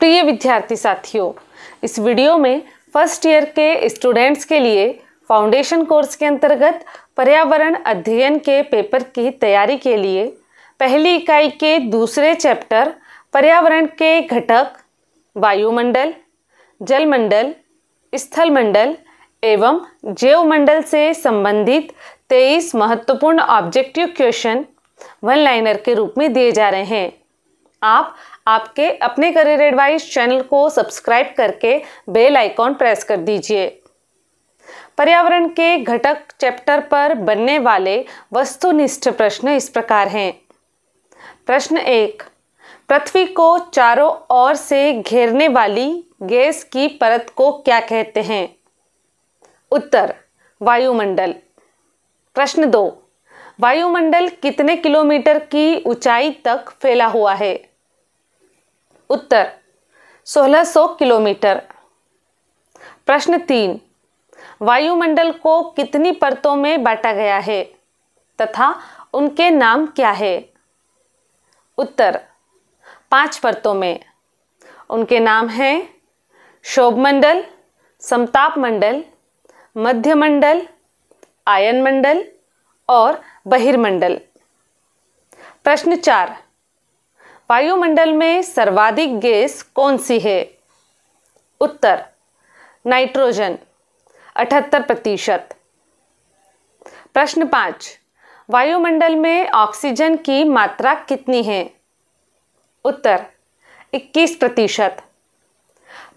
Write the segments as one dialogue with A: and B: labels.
A: प्रिय विद्यार्थी साथियों इस वीडियो में फर्स्ट ईयर के स्टूडेंट्स के लिए फाउंडेशन कोर्स के अंतर्गत पर्यावरण अध्ययन के पेपर की तैयारी के लिए पहली इकाई के दूसरे चैप्टर पर्यावरण के घटक वायुमंडल जलमंडल स्थलमंडल एवं जैवमंडल से संबंधित तेईस महत्वपूर्ण ऑब्जेक्टिव क्वेश्चन वन लाइनर के रूप में दिए जा रहे हैं आप आपके अपने करियर एडवाइस चैनल को सब्सक्राइब करके बेल आइकॉन प्रेस कर दीजिए पर्यावरण के घटक चैप्टर पर बनने वाले वस्तुनिष्ठ प्रश्न इस प्रकार हैं प्रश्न एक पृथ्वी को चारों ओर से घेरने वाली गैस की परत को क्या कहते हैं उत्तर वायुमंडल प्रश्न दो वायुमंडल कितने किलोमीटर की ऊंचाई तक फैला हुआ है उत्तर 1600 किलोमीटर प्रश्न तीन वायुमंडल को कितनी परतों में बांटा गया है तथा उनके नाम क्या है उत्तर पांच परतों में उनके नाम हैं शोभमंडल समताप मंडल मध्यमंडल आयन मंडल और बहिर्मंडल प्रश्न चार वायुमंडल में सर्वाधिक गैस कौन सी है उत्तर नाइट्रोजन अठहत्तर प्रतिशत प्रश्न पाँच वायुमंडल में ऑक्सीजन की मात्रा कितनी है उत्तर 21 प्रतिशत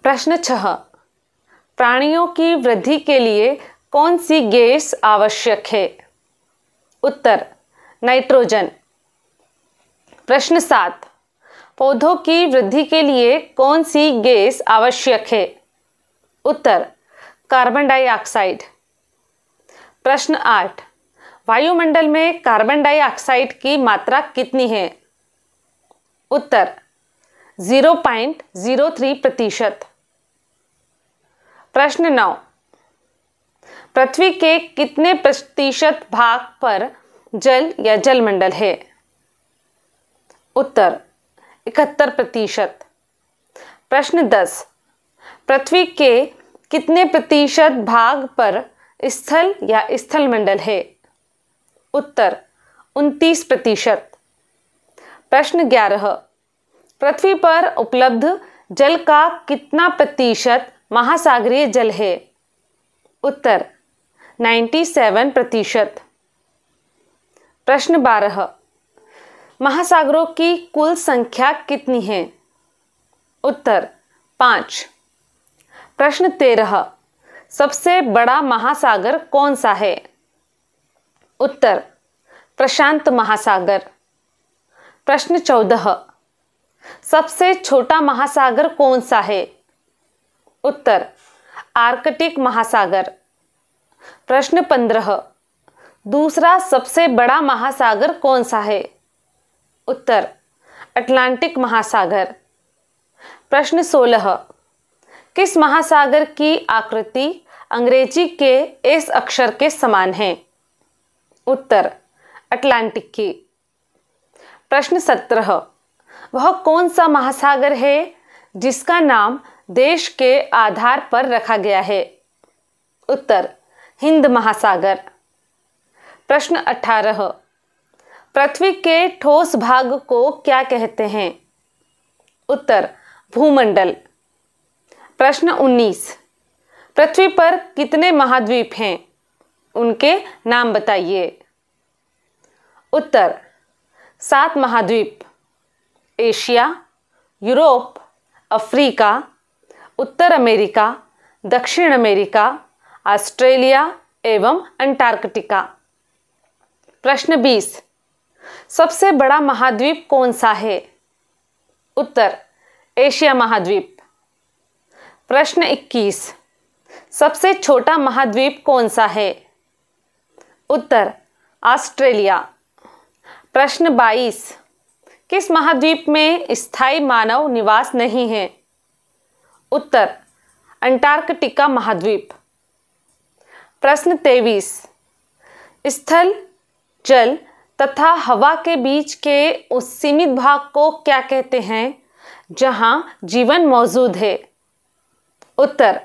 A: प्रश्न छः प्राणियों की वृद्धि के लिए कौन सी गैस आवश्यक है उत्तर नाइट्रोजन प्रश्न सात पौधों की वृद्धि के लिए कौन सी गैस आवश्यक है उत्तर कार्बन डाइऑक्साइड प्रश्न आठ वायुमंडल में कार्बन डाइऑक्साइड की मात्रा कितनी है उत्तर 0.03 प्रतिशत प्रश्न नौ पृथ्वी के कितने प्रतिशत भाग पर जल या जलमंडल है उत्तर इकहत्तर प्रतिशत प्रश्न दस पृथ्वी के कितने प्रतिशत भाग पर स्थल या स्थल मंडल है उत्तर उनतीस प्रतिशत प्रश्न ग्यारह पृथ्वी पर उपलब्ध जल का कितना प्रतिशत महासागरीय जल है उत्तर नाइन्टी सेवन प्रतिशत प्रश्न बारह महासागरों की कुल संख्या कितनी है उत्तर पाँच प्रश्न तेरह सबसे बड़ा महासागर कौन सा है उत्तर प्रशांत महासागर प्रश्न चौदह सबसे छोटा महासागर कौन सा है उत्तर आर्कटिक महासागर प्रश्न पंद्रह दूसरा सबसे बड़ा महासागर कौन सा है उत्तर अटलांटिक महासागर प्रश्न सोलह किस महासागर की आकृति अंग्रेजी के इस अक्षर के समान है उत्तर अटलांटिक की प्रश्न सत्रह वह कौन सा महासागर है जिसका नाम देश के आधार पर रखा गया है उत्तर हिंद महासागर प्रश्न अठारह पृथ्वी के ठोस भाग को क्या कहते हैं उत्तर भूमंडल प्रश्न 19 पृथ्वी पर कितने महाद्वीप हैं उनके नाम बताइए उत्तर सात महाद्वीप एशिया यूरोप अफ्रीका उत्तर अमेरिका दक्षिण अमेरिका ऑस्ट्रेलिया एवं अंटार्कटिका प्रश्न बीस सबसे बड़ा महाद्वीप कौन सा है उत्तर एशिया महाद्वीप प्रश्न 21 सबसे छोटा महाद्वीप कौन सा है उत्तर ऑस्ट्रेलिया प्रश्न 22 किस महाद्वीप में स्थायी मानव निवास नहीं है उत्तर अंटार्कटिका महाद्वीप प्रश्न 23 स्थल जल तथा हवा के बीच के उस सीमित भाग को क्या कहते हैं जहां जीवन मौजूद है उत्तर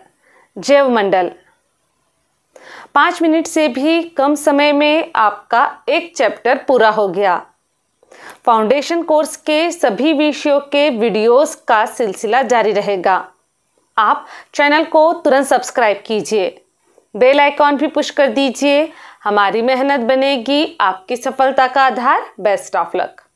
A: जैवमंडल पांच मिनट से भी कम समय में आपका एक चैप्टर पूरा हो गया फाउंडेशन कोर्स के सभी विषयों के वीडियोस का सिलसिला जारी रहेगा आप चैनल को तुरंत सब्सक्राइब कीजिए बेल आइकॉन भी पुश कर दीजिए हमारी मेहनत बनेगी आपकी सफलता का आधार बेस्ट ऑफ लक